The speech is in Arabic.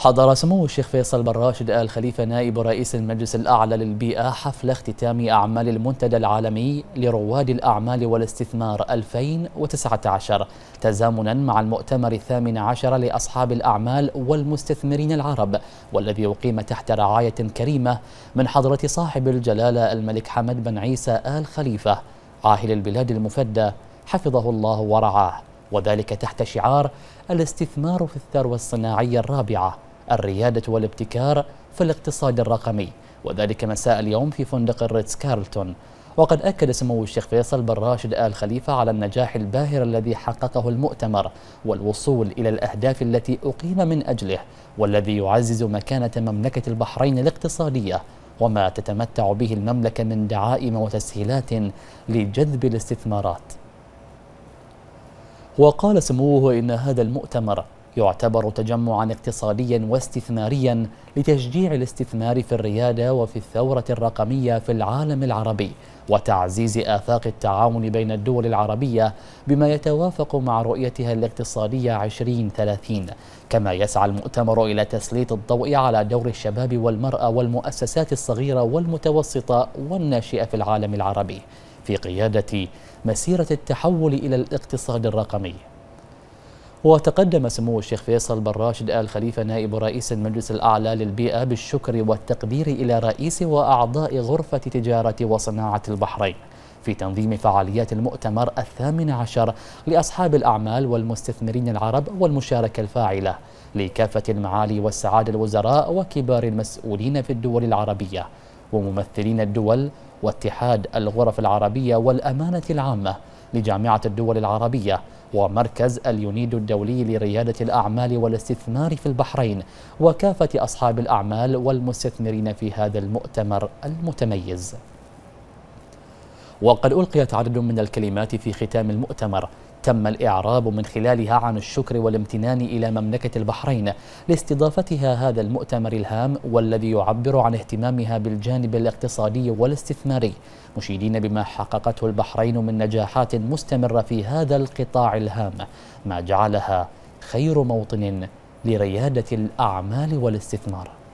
حضر سمو الشيخ فيصل بن راشد آل خليفة نائب رئيس المجلس الأعلى للبيئة حفل اختتام أعمال المنتدى العالمي لرواد الأعمال والاستثمار 2019 تزامنا مع المؤتمر الثامن عشر لأصحاب الأعمال والمستثمرين العرب والذي أقيم تحت رعاية كريمة من حضرة صاحب الجلالة الملك حمد بن عيسى آل خليفة عاهل البلاد المفدى حفظه الله ورعاه وذلك تحت شعار الاستثمار في الثروة الصناعية الرابعة الريادة والابتكار في الاقتصاد الرقمي وذلك مساء اليوم في فندق الريتس كارلتون وقد أكد سمو الشيخ فيصل بن راشد آل خليفة على النجاح الباهر الذي حققه المؤتمر والوصول إلى الأهداف التي أقيم من أجله والذي يعزز مكانة مملكة البحرين الاقتصادية وما تتمتع به المملكة من دعائم وتسهيلات لجذب الاستثمارات وقال سموه إن هذا المؤتمر يعتبر تجمعا اقتصاديا واستثماريا لتشجيع الاستثمار في الريادة وفي الثورة الرقمية في العالم العربي وتعزيز آفاق التعاون بين الدول العربية بما يتوافق مع رؤيتها الاقتصادية 2030 كما يسعى المؤتمر إلى تسليط الضوء على دور الشباب والمرأة والمؤسسات الصغيرة والمتوسطة والناشئة في العالم العربي في قيادة مسيرة التحول إلى الاقتصاد الرقمي وتقدم سمو الشيخ فيصل بن راشد آل خليفة نائب رئيس المجلس الأعلى للبيئة بالشكر والتقدير إلى رئيس وأعضاء غرفة تجارة وصناعة البحرين في تنظيم فعاليات المؤتمر الثامن عشر لأصحاب الأعمال والمستثمرين العرب والمشاركة الفاعلة لكافة المعالي والسعادة الوزراء وكبار المسؤولين في الدول العربية وممثلين الدول واتحاد الغرف العربية والأمانة العامة لجامعة الدول العربية ومركز اليونيد الدولي لريادة الأعمال والاستثمار في البحرين وكافة أصحاب الأعمال والمستثمرين في هذا المؤتمر المتميز وقد ألقيت عدد من الكلمات في ختام المؤتمر تم الإعراب من خلالها عن الشكر والامتنان إلى مملكة البحرين لاستضافتها هذا المؤتمر الهام والذي يعبر عن اهتمامها بالجانب الاقتصادي والاستثماري مشيدين بما حققته البحرين من نجاحات مستمرة في هذا القطاع الهام ما جعلها خير موطن لريادة الأعمال والاستثمار